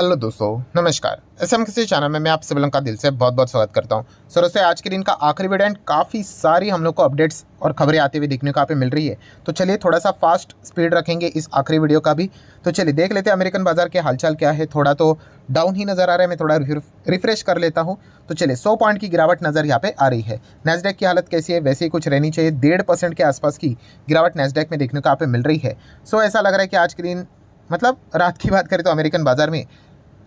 hello दोस्तों नमस्कार S M किसी चैनल में मैं आप सभी लोगों का दिल से बहुत बहुत स्वागत करता हूं सर दोस्तों आज के दिन का आखिरी वीडियो एंड काफ़ी सारी हम लोग को अपडेट्स और खबरें आती हुई देखने को आप मिल रही है तो चलिए थोड़ा सा फास्ट स्पीड रखेंगे इस आखिरी वीडियो का भी तो चलिए देख लेते हैं अमेरिकन बाजार के हालचाल क्या है थोड़ा तो डाउन ही नज़र आ रहा है मैं थोड़ा रिफ्रेश कर लेता हूँ तो चलिए सौ पॉइंट की गिरावट नज़र यहाँ पे आ रही है नेसडेक की हालत कैसी है वैसे ही कुछ रहनी चाहिए डेढ़ परसेंट के आसपास की गिरावट नेसडेक में देखने को आप मिल रही है सो ऐसा लग रहा है कि आज के दिन मतलब रात की बात करें तो अमेरिकन बाजार में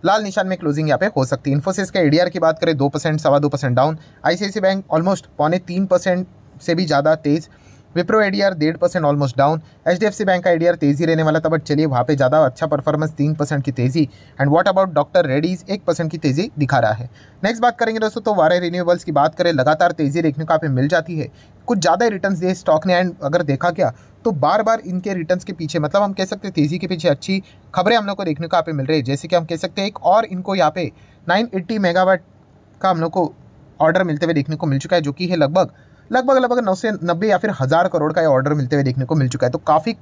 लाल निशान में क्लोजिंग यहाँ पे हो सकती है इन्फोसिस के एडीआर की बात करें दो परसेंट सवा दो percent down ICICI bank almost पौने तीन परसेंट से भी ज़्यादा तेज़ विप्रो आईडीआर डेढ़ percent almost down H bank का आईडीआर तेजी रहने वाला था बट चलिए वहाँ पे ज़्यादा अच्छा परफॉर्मेंस तीन परसेंट की तेजी and what about doctor Reddy's एक परसेंट की तेजी दिखा रहा है नेक्स्ट बात करेंगे दोस्तों तो वारे रिन्यूएबल्स की बात करें लगातार तेजी देखने को आप मिल जाती है कुछ ज़्यादा रिटर्न दिए स्टॉक ने एंड अगर देखा गया तो बार बार इनके रिटर्न के पीछे मतलब हम कह सकते हैं तेज़ी के पीछे अच्छी खबरें हम लोग को देखने को आप मिल रही है जैसे कि हम कह सकते हैं एक और इनको यहाँ पे एट्टी मेगावाट का हम लोग को ऑर्डर मिलते हुए देखने को मिल चुका है जो कि है लगभग लगभग लगभग नौ से नब्बे या फिर हज़ार करोड़ का ये ऑर्डर मिलते हुए देखने को मिल चुका है तो काफ़ी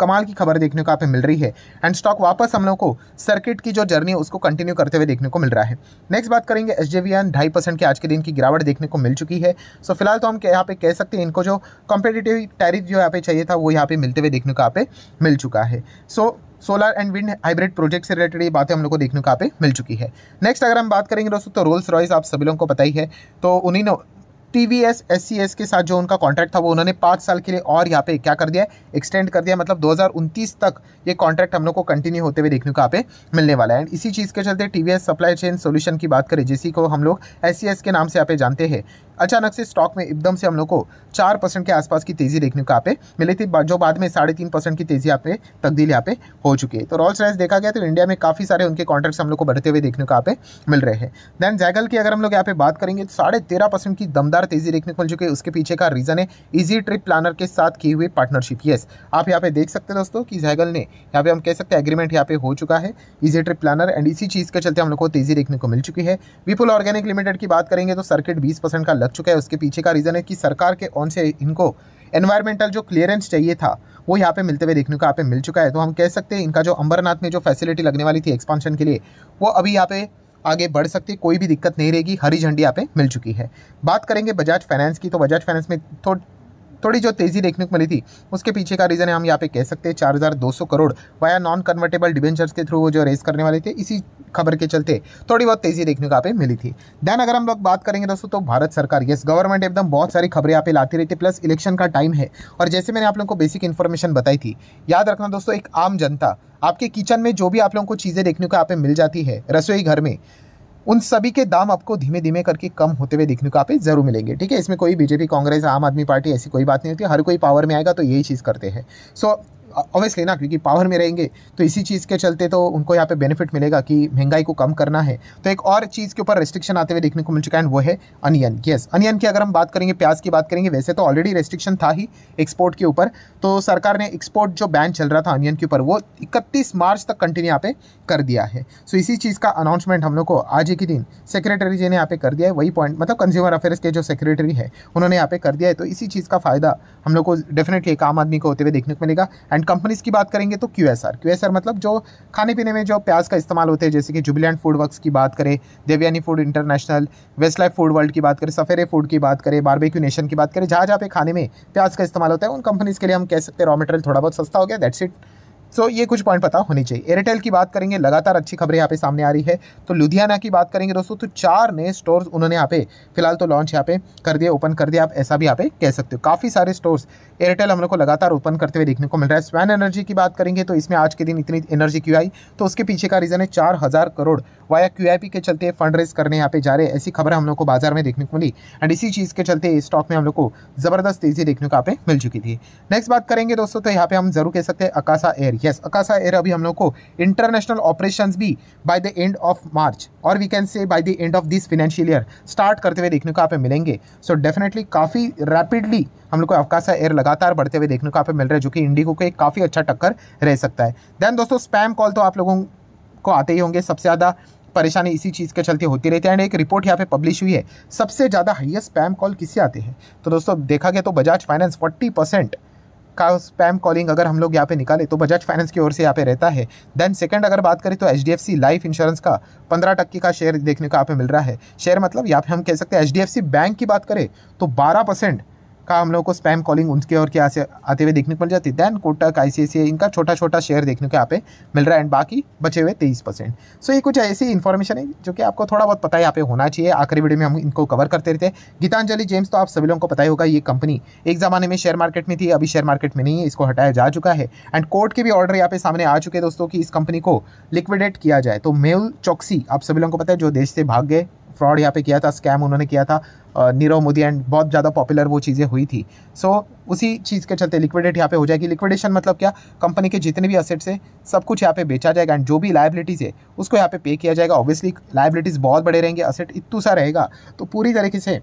कमाल की खबर देखने को आप मिल रही है एंड स्टॉक वापस हम लोग को सर्किट की जो जर्नी है उसको कंटिन्यू करते हुए देखने को मिल रहा है नेक्स्ट बात करेंगे एस जे ढाई परसेंट के आज के दिन की गिरावट देखने को मिल चुकी है सो so, फिलहाल तो हम यहाँ पे कह सकते हैं इनको जो कॉम्पिटेटिव टैरिफ जो यहाँ पे चाहिए था वो यहाँ पे मिलते हुए देखने को यहाँ पे मिल चुका है so solar and wind hybrid project से रिलेटेड ये बातें हम लोग को देखने को यहाँ पे मिल चुकी है नेक्स्ट अगर हम बात करेंगे दोस्तों तो रोल्स रॉयस आप सभी लोगों को पता ही है तो उन्हीं T V S S C S के साथ जो उनका कॉन्ट्रैक्ट था वो उन्होंने पाँच साल के लिए और यहाँ पे क्या कर दिया एक्सटेंड कर दिया मतलब 2029 तक ये कॉन्ट्रैक्ट हम लोग को कंटिन्यू होते हुए देखने को यहाँ पे मिलने वाला है एंड इसी चीज़ के चलते T V S supply chain solution की बात करें जिसी को हम लोग एस सी एस के नाम से यहाँ पे जानते हैं अचानक से स्टॉक में एकदम से हम लोग को चार परसेंट के आसपास की तेज़ी देखने को यहाँ पे मिली थी जो बाद में साढ़े तीन परसेंट की तेज़ी यहाँ पे तब्दील यहाँ पे हो चुकी है तो रॉल्स राइस देखा गया तो इंडिया में काफ़ी सारे उनके कॉन्ट्रैक्ट हम लोग को बढ़ते हुए देखने को यहाँ पे मिल रहे हैं देन जैगल की अगर हम लोग यहाँ पे बात करेंगे तो साढ़े तेरह परसेंट की दमदार तेज़ी देखने को मिल चुकी है उसके पीछे का रीज़न है इजी ट्रिप प्लानर के साथ की हुई पार्टनरशिप येस आप यहाँ पे देख सकते हैं दोस्तों की जैगल ने यहाँ पे हम कह सकते हैं एग्रीमेंट यहाँ पे हो चुका है इजी ट्रिप प्लानर एंड इसी चीज़ के चलते हम लोग को तेज़ी देखने को मिल चुकी है विपुल ऑर्गेनिक लिमिटेड की बात करेंगे तो सर्किट बीस का लक्ष्य चुका है उसके पीछे का रीज़न है कि सरकार के ऑन से इनको एनवायरमेंटल जो क्लियरेंस चाहिए था वो यहाँ पे मिलते हुए देखने को यहाँ पे मिल चुका है तो हम कह सकते हैं इनका जो अंबरनाथ में जो फैसिलिटी लगने वाली थी एक्सपांशन के लिए वो अभी यहाँ पे आगे बढ़ सकती है कोई भी दिक्कत नहीं रहेगी हरी झंडी यहाँ पे मिल चुकी है बात करेंगे बजाज फाइनेंस की तो बजाज फाइनेंस में थोड़ा थोड़ी जो तेज़ी देखने को मिली थी उसके पीछे का रीज़न है हम यहाँ पे कह सकते हैं चार crore via non convertible debentures के थ्रू वो जो रेस करने वाले थे इसी खबर के चलते थोड़ी बहुत तेज़ी देखने को यहाँ पे मिली थी देन अगर हम लोग बात करेंगे दोस्तों तो भारत सरकार यस गवर्नमेंट एकदम बहुत सारी खबरें यहाँ पे लाती रहती प्लस इलेक्शन का टाइम है और जैसे मैंने आप लोगों को बेसिक इन्फॉर्मेशन बताई थी याद रखना दोस्तों एक आम जनता आपके किचन में जो भी आप लोगों को चीज़ें देखने को यहाँ पे मिल जाती है रसोई घर में उन सभी के दाम आपको धीमे धीमे करके कम होते हुए देखने को आप जरूर मिलेंगे ठीक है इसमें कोई बीजेपी कांग्रेस आम आदमी पार्टी ऐसी कोई बात नहीं होती हर कोई पावर में आएगा तो यही चीज़ करते हैं सो so, ऑब्वियसली ना क्योंकि पावर में रहेंगे तो इसी चीज़ के चलते तो उनको यहाँ पे बेनिफिट मिलेगा कि महंगाई को कम करना है तो एक और चीज़ के ऊपर रेस्ट्रिक्शन आते हुए देखने को मिल चुका है वो है अनियन येस अनियन की अगर हम बात करेंगे प्याज की बात करेंगे वैसे तो ऑलरेडी रेस्ट्रिक्शन था ही एक्सपोर्ट के ऊपर तो सरकार ने एक्सपोर्ट जो बैन चल रहा था अनियन के ऊपर वो इकतीस मार्च तक कंटिन्यू यहाँ पे कर दिया है सो इसी चीज़ का अनाउंसमेंट हम लोग को आज ही के दिन सेक्रेटरी जी ने यहाँ पे कर दिया है वही पॉइंट मतलब कंज्यूमर अफेयर्स के जो सेक्रेटरी है उन्होंने यहाँ पे कर दिया है तो इसी चीज़ का फायदा हम लोग को डेफिनेटली एक आम आदमी को होते हुए देखने को मिलेगा एंड एंड कंपनीज़ की बात करेंगे तो Q S R Q S R मतलब जो खाने पीने में जो प्याज का इस्तेमाल होते हैं जैसे कि जुबिलैंड फूड वर्क्स की बात करें Devyani food international west life food world की बात करें सफेरे फूड की बात करें बारबेक्यू नेशन की बात करें जहाँ जहाँ पे खाने में प्याज का इस्तेमाल होता है उन कंपनीज़ के लिए हम कह सकते हैं रॉ मटेरियल थोड़ा बहुत सस्ता हो गया दैट्स इट सो ये कुछ पॉइंट पता होने चाहिए एयरटेल की बात करेंगे लगातार अच्छी खबरें यहाँ पे सामने आ रही है तो लुधियाना की बात करेंगे दोस्तों तो चार नए स्टोर्स उन्होंने यहाँ पे फिलहाल तो लॉन्च यहाँ पे कर दिया ओपन कर दिया आप ऐसा भी यहाँ पे कह सकते हो काफ़ी सारे स्टोर्स एयरटेल हम लोग को लगातार ओपन करते हुए देखने को मिल रहा है स्वैन एनर्जी की बात करेंगे तो इसमें आज के दिन इतनी एनर्जी क्यों आई तो उसके पीछे का रीज़न है चार करोड़ वाया क्यू के चलते फंड रेज करने यहाँ पे जा रहे ऐसी खबर हम लोग को बाजार में देखने को मिली एंड इसी चीज़ के चलते स्टॉक में हम लोग को ज़बरदस्त तेज़ी देखने को यहाँ पे मिल चुकी थी नेक्स्ट बात करेंगे दोस्तों तो यहाँ पे हम जरूर कह सकते हैं Akasa air yes Akasa air अभी हम लोग को इंटरनेशनल ऑपरेशन भी by the end of March और we can say by the end of this financial year start करते हुए देखने को यहाँ पे मिलेंगे सो डेफिनेटली काफ़ी रैपिडली हम लोग को अवकाशा एयर लगातार बढ़ते हुए देखने को यहाँ पे मिल रहा है जो कि इंडिगो को एक काफ़ी अच्छा टक्कर रह सकता है देन दोस्तों स्पैम कॉल तो आप लोगों को आते ही होंगे सबसे ज़्यादा परेशानी इसी चीज़ के चलते होती रहती है एंड एक रिपोर्ट यहाँ पे पब्लिश हुई है सबसे ज़्यादा हाइएस्ट स्पैम कॉल किससे आते हैं तो दोस्तों देखा गया तो बजाज फाइनेंस फोर्टी परसेंट का स्पैम कॉलिंग अगर हम लोग यहाँ पे निकाले तो बजाज फाइनेंस की ओर से यहाँ पे रहता है देन सेकंड अगर बात करें तो एच लाइफ इंश्योरेंस का पंद्रह टक्के का शेयर देखने को यहाँ पे मिल रहा है शेयर मतलब यहाँ पे हम कह सकते हैं एच बैंक की बात करें तो बारह परसेंट का हम लोग को स्पैम कॉलिंग उनके और क्या आसे आते हुए देखने को मिल जाती है दैन कोटक आई इनका छोटा छोटा शेयर देखने को यहाँ पे मिल रहा है एंड बाकी बचे हुए तेईस परसेंट सो ये कुछ ऐसी इन्फॉर्मेशन है जो कि आपको थोड़ा बहुत पता यहाँ पे होना चाहिए आखिरी वीडियो में हम इनको कवर करते रहते हैं गीतांजलि जेम्स तो आप सभी लोगों को पता ही होगा ये कंपनी एक ज़माने में शेयर मार्केट में थी अभी शेयर मार्केट में नहीं है इसको हटाया जा चुका है एंड कोर्ट के भी ऑर्डर यहाँ पे सामने आ चुके हैं दोस्तों की इस कंपनी को लिक्विडेट किया जाए तो मेल चौकसी आप सभी लोगों को पता है जो देश से भाग गए फ्रॉड यहाँ पे किया था स्कैम उन्होंने किया था नीरव मोदी एंड बहुत ज़्यादा पॉपुलर वो चीज़ें हुई थी सो so, उसी चीज़ के चलते लिक्विडेट यहाँ पे हो जाएगी लिक्विडेशन मतलब क्या कंपनी के जितने भी असेट्स है सब कुछ यहाँ पे बेचा जाएगा एंड जो भी लाइबिलिटीज़ है उसको यहाँ पे पे किया जाएगा ऑब्वियसली लाइबिलिटीज़ बहुत बड़े रहेंगे असेट इतू सा रहेगा तो पूरी तरीके से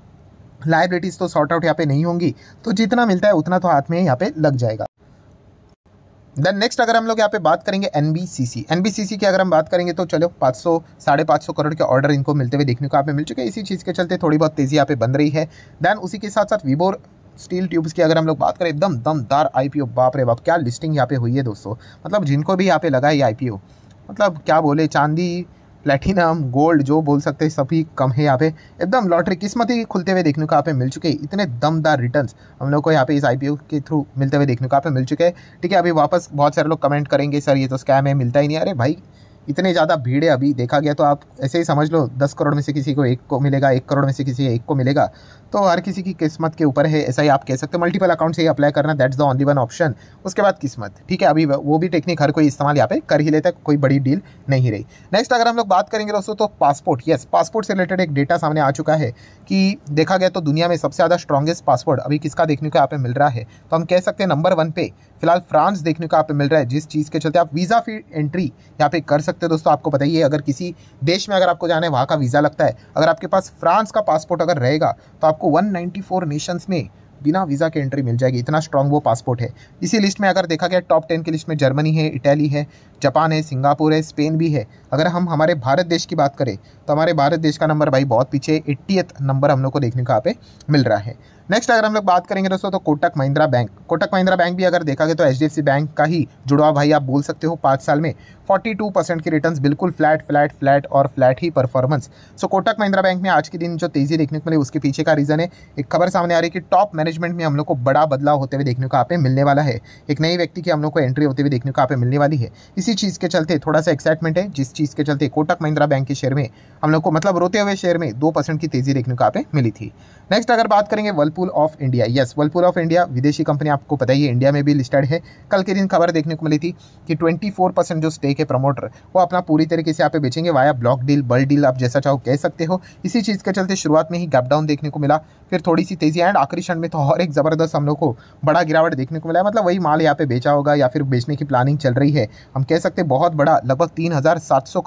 लाइबिलिटीज़ तो सॉर्ट आउट यहाँ पे नहीं होंगी तो जितना मिलता है उतना तो हाथ में यहाँ पे लग जाएगा देन नेक्स्ट अगर हम लोग यहाँ पे बात करेंगे एन बी की अगर हम बात करेंगे तो चलो पाँच सौ साढ़े पाँच सौ करोड़ के ऑर्डर इनको मिलते हुए देखने को आप मिल चुके हैं इसी चीज़ के चलते थोड़ी बहुत तेज़ी यहाँ पे बन रही है देन उसी के साथ साथ वीबोर स्टील ट्यूब्स की अगर हम लोग बात करें एकदम दमदार आई पी बाप रे बाप क्या लिस्टिंग यहाँ पे हुई है दोस्तों मतलब जिनको भी यहाँ पे लगा है ये ओ मतलब क्या बोले चांदी प्लेटिनम गोल्ड जो बोल सकते हैं सभी कम है यहाँ पे एकदम लॉटरी किस्मत ही खुलते हुए देखने को यहाँ पे मिल चुके हैं इतने दमदार रिटर्न्स हम लोग को यहाँ पे इस आईपीओ के थ्रू मिलते हुए देखने को यहाँ पे मिल चुके हैं ठीक है अभी वापस बहुत सारे लोग कमेंट करेंगे सर ये तो स्कैम है मिलता ही नहीं अरे भाई इतने ज़्यादा भीड़ है अभी देखा गया तो आप ऐसे ही समझ लो दस करोड़ में से किसी को एक को मिलेगा एक करोड़ में से किसी एक को मिलेगा तो हर किसी की किस्मत के ऊपर है ऐसा ही आप कह सकते हो मल्टीपल अकाउंट से ही अप्लाई करना that's the only one option उसके बाद किस्मत ठीक है अभी वो भी टेक्निक हर कोई इस्तेमाल यहाँ पे कर ही लेता है कोई बड़ी डील नहीं रही नेक्स्ट अगर हम लोग बात करेंगे दोस्तों तो पासपोर्ट येस पासपोर्ट से रिलेटेड एक डेटा सामने आ चुका है कि देखा गया तो दुनिया में सबसे ज़्यादा स्ट्रॉगेस्ट पासपोर्ट अभी किसका देखने को यहाँ पे मिल रहा है तो हम कह सकते हैं नंबर वन पे फिलहाल फ्रांस देखने को आप मिल रहा है जिस चीज़ के चलते आप वीज़ा फ्री एंट्री यहाँ पे कर सकते हो दोस्तों आपको बताइए अगर किसी देश में अगर आपको जाना है वहाँ का वीज़ा लगता है अगर आपके पास फ्रांस का पासपोर्ट अगर रहेगा तो आपको वन नेशंस में बिना वीज़ा के एंट्री मिल जाएगी इतना स्ट्रॉन्ग वो पासपोर्ट है इसी लिस्ट में अगर देखा गया टॉप टेन की लिस्ट में जर्मनी है इटली है जापान है सिंगापुर है स्पेन भी है अगर हम हमारे भारत देश की बात करें तो हमारे भारत देश का नंबर भाई बहुत पीछे एट्टीथ नंबर हम लोग को देखने को यहाँ पे मिल रहा है नेक्स्ट अगर हम लोग बात करेंगे दोस्तों तो कोटक महिंद्रा बैंक कोटक महिंद्रा बैंक भी अगर देखा गया तो एच बैंक का ही जुड़वा भाई आप बोल सकते हो पाँच साल में 42 परसेंट की रिटर्न बिल्कुल फ्लैट फ्लैट फ्लैट और फ्लैट ही performance so Kotak Mahindra bank में आज के दिन जो तेजी देखने को मिली उसके पीछे का रीज़न है एक खबर सामने आ रही है कि टॉप मैनेजमेंट में हम लोग को बड़ा बदलाव होते हुए देखने को आप मिलने वाला है एक नई व्यक्ति की हम लोग को एंट्री होते हुए देखने को आप मिलने वाली है इसी चीज़ के चलते थोड़ा सा एक्साइटमेंट है जिस चीज़ के चलते कोटक महिंद्रा बैंक के शेयर में हम लोग को मतलब रोते हुए शेयर में दो की तेजी देखने को आप मिली थी नेक्स्ट अगर बात करेंगे Whirlpool Whirlpool of India yes Whirlpool of India विदेशी कंपनी आपको पता ही है इंडिया में भी लिस्टेड है कल के दिन खबर देखने को मिली थी कि 24 परसेंट जो स्टेक है प्रमोटर वो अपना पूरी तरीके से आप बेचेंगे via block deal bulk deal आप जैसा चाहो कह सकते हो इसी चीज़ के चलते शुरुआत में ही गपडाउन देखने को मिला फिर थोड़ी सी तेजी एंड आखिरी क्षण में तो और एक ज़बरदस्त हम लोग को बड़ा गिरावट देखने को मिला मतलब वही माल यहाँ पे बेचा होगा या फिर बेचने की प्लानिंग चल रही है हम कह सकते हैं बहुत बड़ा लगभग तीन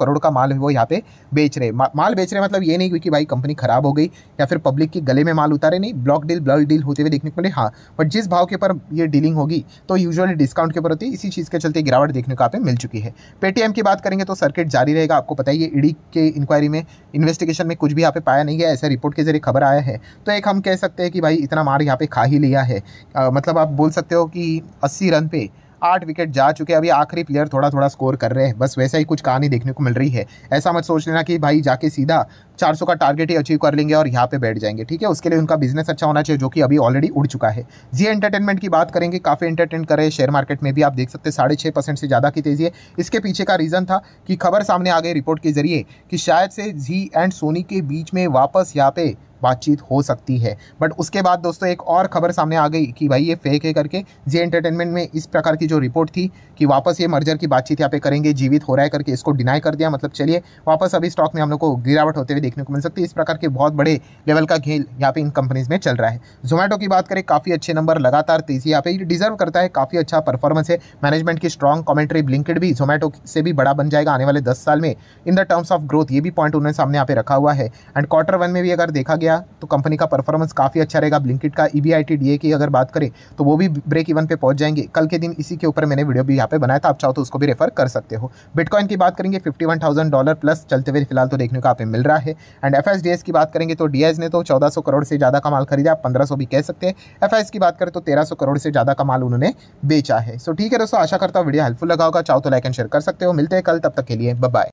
करोड़ का माल वो यहाँ पे बेच रहे माल बेच रहे मतलब ये नहीं क्योंकि भाई कंपनी खराब हो गई या फिर पब्लिक के गले में माल उतारे नहीं ब्लॉक डील ब्लड डील होते हुए देखने को मिले हाँ बट जिस भाव के ऊपर ये डीलिंग होगी तो यूजुअली डिस्काउंट के ऊपर होती है इसी चीज़ के चलते गिरावट देखने को आप मिल चुकी है पेटीएम की बात करेंगे तो सर्किट जारी रहेगा आपको पता ही ईडी के इंक्वायरी में इन्वेस्टिगेशन में कुछ भी यहाँ पे पाया नहीं गया ऐसा रिपोर्ट के जरिए खबर आया है तो एक हम कह सकते हैं कि भाई इतना मार यहाँ पे खा ही लिया है मतलब आप बोल सकते हो कि अस्सी रन पे आठ विकेट जा चुके अभी आखिरी प्लेयर थोड़ा थोड़ा स्कोर कर रहे हैं बस वैसा ही कुछ कहानी देखने को मिल रही है ऐसा मत सोच लेना कि भाई जाके सीधा 400 का टारगेट ही अचीव कर लेंगे और यहाँ पे बैठ जाएंगे ठीक है उसके लिए उनका बिजनेस अच्छा होना चाहिए जो कि अभी ऑलरेडी उड़ चुका है जी एंटरटेनमेंट की बात करेंगे काफ़ी एंटरटेन करे शेयर मार्केट में भी आप देख सकते हैं साढ़े छः परसेंट से ज़्यादा की तेज़ी है इसके पीछे का रीज़न था कि खबर सामने आ गई रिपोर्ट के जरिए कि शायद से जी एंड सोनी के बीच में वापस यहाँ पे बातचीत हो सकती है बट उसके बाद दोस्तों एक और खबर सामने आ गई कि भाई ये फेक है करके जे एंटरटेनमेंट में इस प्रकार की जो रिपोर्ट थी कि वापस ये मर्जर की बातचीत यहाँ पे करेंगे जीवित हो रहा है करके इसको डिनाई कर दिया मतलब चलिए वापस अभी स्टॉक में हम लोग को गिरावट होते हुए देखने को मिल सकती है इस प्रकार के बहुत बड़े लेवल का खेल यहाँ पे इन कंपनीज में चल रहा है जोमेटो की बात करें काफ़ी अच्छे नंबर लगातार तेजी यहाँ पे डिजर्व करता है काफ़ी अच्छा परफॉर्मेंस है मैनेजमेंट की स्ट्रॉन्ग कॉमेंट्री ब्लिंकेड भी जोमेटो से भी बड़ा बन जाएगा आने वाले दस साल में in the terms of growth ये भी पॉइंट उन्होंने सामने यहाँ पे रखा हुआ है एंड क्वार्टर वन में भी अगर देखा गया गया तो कंपनी का परफॉर्मेंस काफ़ी अच्छा रहेगा ब्लिंकिट का ई e बी की अगर बात करें तो वो भी ब्रेक इवन पे पहुंच जाएंगे कल के दिन इसी के ऊपर मैंने वीडियो भी यहाँ पे बनाया था आप चाहो तो उसको भी रेफर कर सकते हो बिटकॉइन की बात करेंगे फिफ्टी डॉलर प्लस चलते हुए फिलहाल तो देखने को आप मिल रहा है एंड एफ एस की बात करेंगे तो डी ने तो चौदह सौ करोड़ से ज़्यादा का माल खरीदा आप पंद्रह सौ भी कह सकते हैं एफ की बात करें तो तेरह सौ करोड़ से ज़्यादा का माल उन्होंने बेचा है सो ठीक है दोस्तों आशा करता हूँ वीडियो हेल्पफुल लगा होगा चाहो तो लाइक एंड शेयर कर सकते हो मिलते हैं कल तब तक के लिए बाय